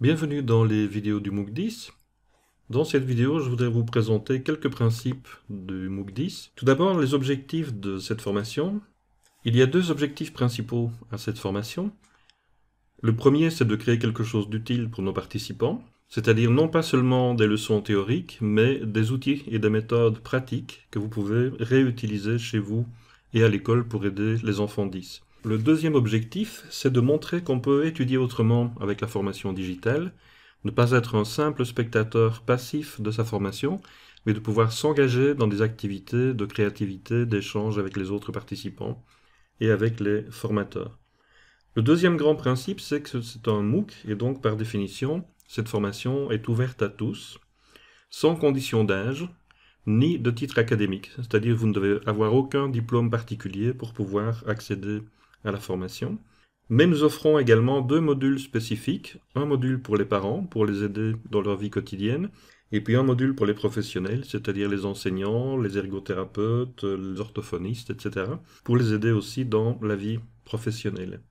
Bienvenue dans les vidéos du MOOC 10. Dans cette vidéo, je voudrais vous présenter quelques principes du MOOC 10. Tout d'abord, les objectifs de cette formation. Il y a deux objectifs principaux à cette formation. Le premier, c'est de créer quelque chose d'utile pour nos participants, c'est-à-dire non pas seulement des leçons théoriques, mais des outils et des méthodes pratiques que vous pouvez réutiliser chez vous et à l'école pour aider les enfants 10. Le deuxième objectif, c'est de montrer qu'on peut étudier autrement avec la formation digitale, ne pas être un simple spectateur passif de sa formation, mais de pouvoir s'engager dans des activités de créativité, d'échange avec les autres participants et avec les formateurs. Le deuxième grand principe, c'est que c'est un MOOC, et donc par définition, cette formation est ouverte à tous, sans condition d'âge, ni de titre académique, c'est-à-dire vous ne devez avoir aucun diplôme particulier pour pouvoir accéder à la formation. Mais nous offrons également deux modules spécifiques, un module pour les parents, pour les aider dans leur vie quotidienne, et puis un module pour les professionnels, c'est-à-dire les enseignants, les ergothérapeutes, les orthophonistes, etc., pour les aider aussi dans la vie professionnelle.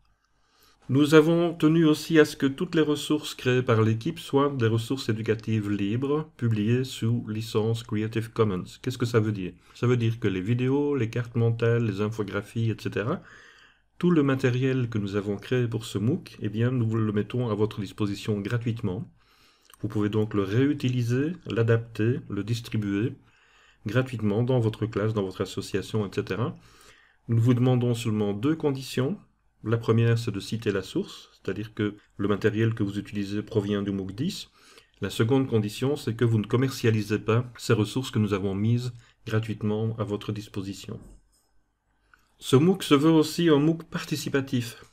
Nous avons tenu aussi à ce que toutes les ressources créées par l'équipe soient des ressources éducatives libres, publiées sous licence Creative Commons. Qu'est-ce que ça veut dire Ça veut dire que les vidéos, les cartes mentales, les infographies, etc., tout le matériel que nous avons créé pour ce MOOC, eh bien, nous le mettons à votre disposition gratuitement. Vous pouvez donc le réutiliser, l'adapter, le distribuer gratuitement dans votre classe, dans votre association, etc. Nous vous demandons seulement deux conditions. La première, c'est de citer la source, c'est-à-dire que le matériel que vous utilisez provient du MOOC 10. La seconde condition, c'est que vous ne commercialisez pas ces ressources que nous avons mises gratuitement à votre disposition. Ce MOOC se veut aussi un MOOC participatif.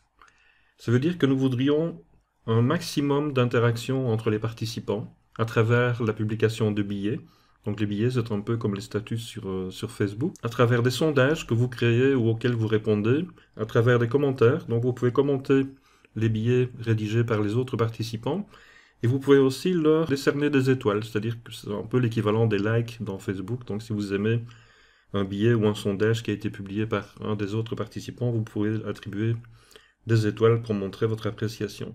Ça veut dire que nous voudrions un maximum d'interactions entre les participants à travers la publication de billets. Donc les billets, c'est un peu comme les statuts sur, euh, sur Facebook. À travers des sondages que vous créez ou auxquels vous répondez, à travers des commentaires. Donc vous pouvez commenter les billets rédigés par les autres participants. Et vous pouvez aussi leur décerner des étoiles, c'est-à-dire que c'est un peu l'équivalent des likes dans Facebook. Donc si vous aimez un billet ou un sondage qui a été publié par un des autres participants, vous pouvez attribuer des étoiles pour montrer votre appréciation.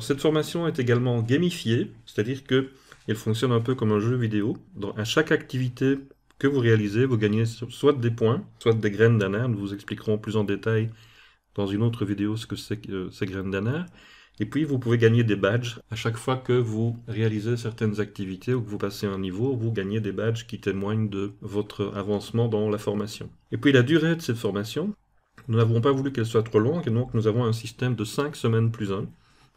cette formation est également gamifiée, c'est-à-dire qu'elle fonctionne un peu comme un jeu vidéo. Dans, à chaque activité que vous réalisez, vous gagnez soit des points, soit des graines d'anard. Nous vous expliquerons plus en détail dans une autre vidéo ce que c'est que euh, ces graines d'anère. Et puis, vous pouvez gagner des badges. À chaque fois que vous réalisez certaines activités ou que vous passez un niveau, vous gagnez des badges qui témoignent de votre avancement dans la formation. Et puis, la durée de cette formation, nous n'avons pas voulu qu'elle soit trop longue, et donc nous avons un système de 5 semaines plus 1.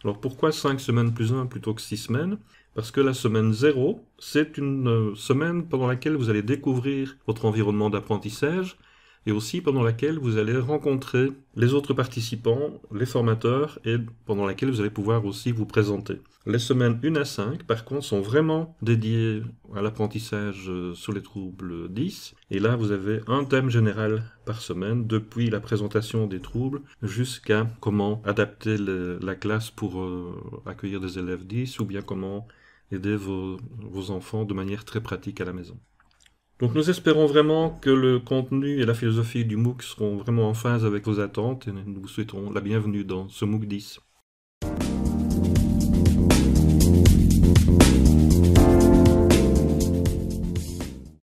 Alors pourquoi 5 semaines plus 1 plutôt que 6 semaines Parce que la semaine 0, c'est une euh, semaine pendant laquelle vous allez découvrir votre environnement d'apprentissage, et aussi pendant laquelle vous allez rencontrer les autres participants, les formateurs, et pendant laquelle vous allez pouvoir aussi vous présenter. Les semaines 1 à 5, par contre, sont vraiment dédiées à l'apprentissage euh, sur les troubles 10, et là, vous avez un thème général par semaine, depuis la présentation des troubles jusqu'à comment adapter la classe pour euh, accueillir des élèves 10, ou bien comment aider vos enfants de manière très pratique à la maison. Donc nous espérons vraiment que le contenu et la philosophie du MOOC seront vraiment en phase avec vos attentes et nous vous souhaitons la bienvenue dans ce MOOC 10.